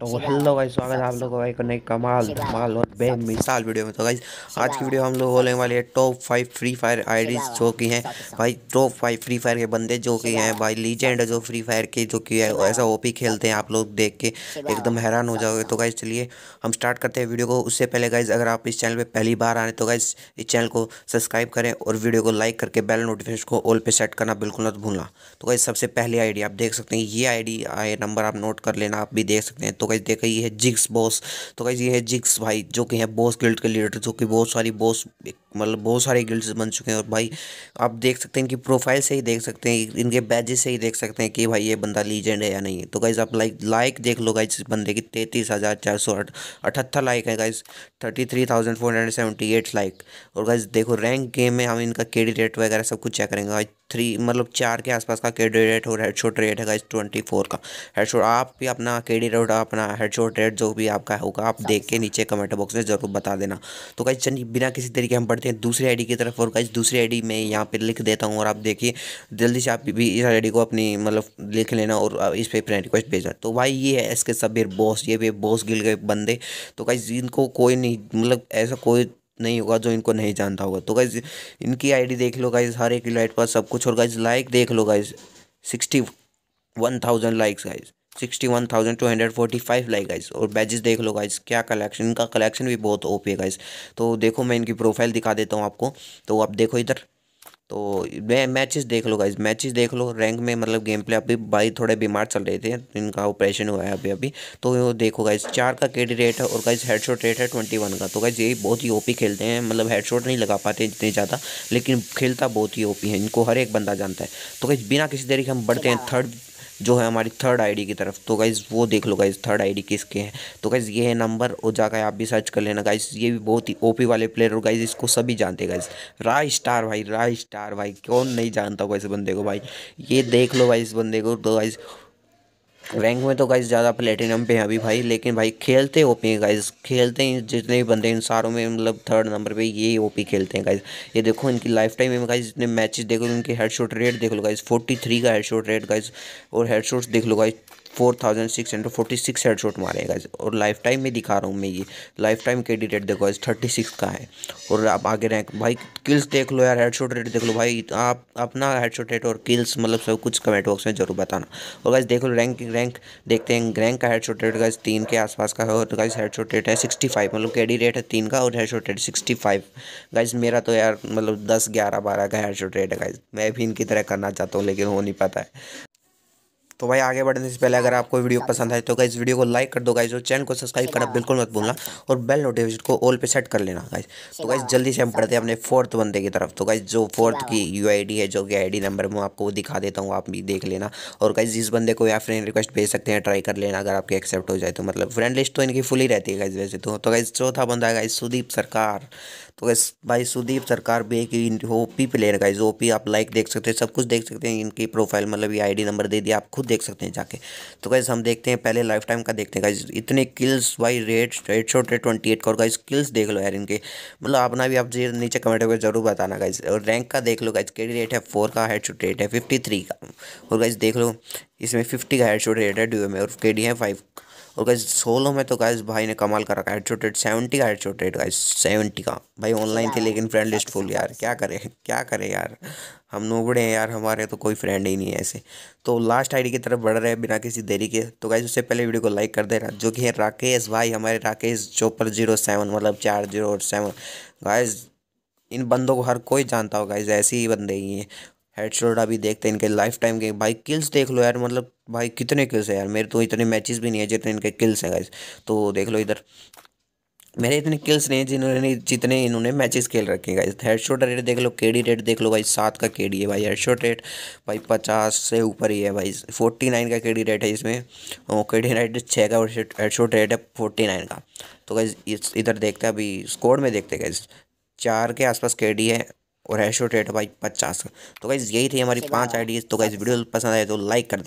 तो हेलो भाई स्वागत है आप लोगों भाई को नई कमाल धमाल और बेन मिसाल वीडियो में तो गाइज आज की वीडियो हम लोग होने वाले हैं top five free fire IDs जो कि हैं भाई टॉप फाइव फ्री फायर के बंदे जो कि हैं भाई लीजेंड जो फ्री फायर के जो कि है ऐसा ओपी खेलते हैं आप लोग देख के एकदम हैरान हो जाओगे तो गाइज चलिए हम स्टार्ट करते हैं वीडियो को उससे पहले गाइज अगर आप इस चैनल पर पहली बार आए तो गाइज इस चैनल को सब्सक्राइब करें और वीडियो को लाइक करके बेल नोटिफिकेशन को ऑल पर सेट करना बिल्कुल मत भूलना तो गाइज सबसे पहली आई आप देख सकते हैं ये आई आए नंबर आप नोट कर लेना आप भी देख सकते हैं तो गाइज देखा ये है जिक्स बॉस तो गाइज ये है जिक्स भाई जो कि है बॉस गिल्ड के लीडर जो कि बहुत सारी बॉस मतलब बहुत सारे गिल्ड्स बन चुके हैं और भाई आप देख सकते हैं इनकी प्रोफाइल से ही देख सकते हैं इनके बैजेस से ही देख सकते हैं कि भाई ये बंदा लीजेंड है या नहीं तो गाइज़ आप लाइक लाइक देख लो गाइज बंदे की तैंतीस हज़ार चार सौ अठहत्तर लाइक है guys thirty three thousand four hundred seventy eight like और गाइज देखो रैंक गेम में हम इनका केडी रेट वगैरह सब कुछ चेक करेंगे गाइज थ्री मतलब चार के आसपास का केडी रेट और हेड शॉट रेट है गाइज ट्वेंटी फोर का शॉट आप भी अपना केडी रेट अपना हेड शॉट रेट जो भी आपका होगा आप देख के नीचे कमेंट बॉक्स में ज़रूर बता देना तो गाइज चलिए बिना किसी तरीके हम बढ़ते हैं दूसरे आईडी की तरफ और गाइज दूसरी आईडी मैं यहाँ पे लिख देता हूँ और आप देखिए जल्दी से आप भी इस आईडी को अपनी मतलब लिख लेना और इस पर फ्रेंड रिक्वेस्ट भेजना तो भाई ये है इसके सबिर बॉस ये भी बॉस गिल गए बंदे तो गाइज इनको कोई नहीं मतलब ऐसा कोई नहीं होगा जो इनको नहीं जानता होगा तो गाइज इनकी आईडी देख लो गाइज हर एक लाइट पर सब कुछ और गाइज लाइक देख लो guys sixty one thousand likes guys sixty one thousand two hundred forty five like guys और बैजेस देख लो गाइज क्या कलेक्शन इनका कलेक्शन भी बहुत ओपी है गाइज तो देखो मैं इनकी प्रोफाइल दिखा देता हूँ आपको तो आप देखो इधर तो मैं मैचेस देख लो गाइज मैचेस देख लो रैंक में मतलब गेम प्ले अभी भाई थोड़े बीमार चल रहे थे इनका ऑपरेशन हुआ है अभी अभी तो देखो गाइज चार का केडी रेट है और गाइज हेडशॉट रेट है ट्वेंटी वन का तो गाइज ये बहुत ही ओपी खेलते हैं मतलब हेडशॉट नहीं लगा पाते इतने ज़्यादा लेकिन खेलता बहुत ही ओपी है इनको हर एक बंदा जानता है तो गाइज बिना किसी के हम बढ़ते हैं थर्ड जो है हमारी थर्ड आईडी की तरफ तो गाइज़ वो देख लो गाइज़ थर्ड आईडी किसके हैं तो गाइज़ ये है नंबर और जाकर आप भी सर्च कर लेना गाइज़ ये भी बहुत ही ओपी वाले प्लेयर और गाइज़ इसको सभी जानते गाइज़ राय स्टार भाई राय स्टार भाई कौन नहीं जानता होगा इस बंदे को भाई ये देख लो भाई इस बंदे को तो गाइज़ रैंक में तो गाइज ज़्यादा प्लेटिनम पे है अभी भाई लेकिन भाई खेलते ओपी पी गाइज खेलते हैं जितने भी बंदे इन सारों में मतलब थर्ड नंबर पे ये पी खेलते हैं गाइज ये देखो इनकी लाइफ टाइम में गाइज जितने मैचेस देखो इनके हेडशॉट रेट देख लो गाइज फोर्टी थ्री का हेडशॉट रेट गाइज और हेडशॉट्स देख लो guys four thousand six hundred forty six head मारेगा और लाइफ टाइम में दिखा रहा हूँ मैं ये life time K D rate देखो आज थर्टी सिक्स का है और आप आगे रैंक भाई किल्स देख लो यार हेड रेट देख लो भाई आप अपना हेड रेट और किल्स मतलब सब कुछ कमेंट बॉक्स में जरूर बताना और गाइज देख लो रैंक रैंक देखते हैं रैंक का हेड रेट गाइज तीन के आसपास का है और गाइज हेड रेट है सिक्सटी फाइव मतलब के रेट है तीन का और head rate sixty five guys मेरा तो यार मतलब दस ग्यारह बारह का हेड रेट है गाइज मैं भी इनकी तरह करना चाहता हूँ लेकिन हो नहीं पाता है तो भाई आगे बढ़ने से पहले अगर आपको वीडियो पसंद आए तो गाइज वीडियो को लाइक कर दो गाइज और चैनल को सब्सक्राइब करना बिल्कुल मत भूलना और बेल नोटिफिकेशन को ऑल पे सेट कर लेना गाइज तो गाइज जल्दी से हम पढ़ते हैं अपने फोर्थ बंदे की तरफ तो गाइज जो फोर्थ की यू है जो कि आई नंबर मैं आपको दिखा देता हूँ आप भी देख लेना और गाइज जिस बंदे को या फ्रेंड रिक्वेस्ट भेज सकते हैं ट्राई कर लेना अगर आपके एक्सेप्ट हो जाए तो मतलब फ्रेंड लिस्ट तो इनकी फुल ही रहती है गाइज वैसे तो गाइज तो चौथा बंदा है गाइज सुदीप सरकार तो गैस भाई सुदीप सरकार भी एक ओ पी प्लेयर का इस पी आप लाइक देख सकते हैं सब कुछ देख सकते हैं इनकी प्रोफाइल मतलब ये आईडी नंबर दे दिया आप खुद देख सकते हैं जाके तो गैस हम देखते हैं पहले लाइफ टाइम का देखते हैं गाइज इतने किल्स भाई head head shot rate twenty eight का और गाइज किल्स देख लो यार इनके मतलब अपना भी आप नीचे कमेंट करके जरूर बताना गाइज और रैंक का देख लो गाइज के रेट है फोर का हेड शूट रेट है फिफ्टी थ्री का और गाइज देख लो इसमें फिफ्टी का हेड शूट रेट है ड्यू में और के डी है फाइव और तो गाइज सोलो में तो गाइज भाई ने कमाल कर रखा है सेवेंटी का एट गाइज सेवेंटी का भाई ऑनलाइन थे लेकिन फ्रेंड लिस्ट फुल यार क्या करे क्या करे यार हम नोबड़े हैं यार हमारे तो कोई फ्रेंड ही नहीं है ऐसे तो लास्ट आईडी की तरफ बढ़ रहे हैं बिना किसी देरी के तो गाइज उससे पहले वीडियो को लाइक कर दे रहा जो कि है राकेश भाई हमारे राकेश चोपर जीरो सेवन मतलब चार जीरो सेवन गाइज इन बंदों को हर कोई जानता होगा गाइज ऐसे ही बंदे ही हैं हेड शोल्ड अभी देखते हैं इनके लाइफ टाइम के भाई किल्स देख लो यार मतलब भाई कितने किल्स है यार मेरे तो इतने मैचेस भी नहीं है जितने इनके किल्स हैं गाइस तो देख लो इधर मेरे इतने किल्स नहीं जिन्होंने जितने इन्होंने मैचेस खेल रखे गाइस हेड शॉट रेट देख लो केडी रेट देख लो भाई सात का केडी है भाई हेड शॉट रेट भाई पचास से ऊपर ही है भाई फोर्टी नाइन का केडी रेट है इसमें और केडी रेट छः का हेड शॉट रेट है फोर्टी नाइन का तो गाइज इधर देखते हैं अभी स्कोर में देखते हैं गाइज चार के आसपास केडी है और हैशो रेट भाई पचास तो गाइज़ यही थी हमारी पाँच आइडियाज़ तो गाइज़ वीडियो पसंद आए तो लाइक कर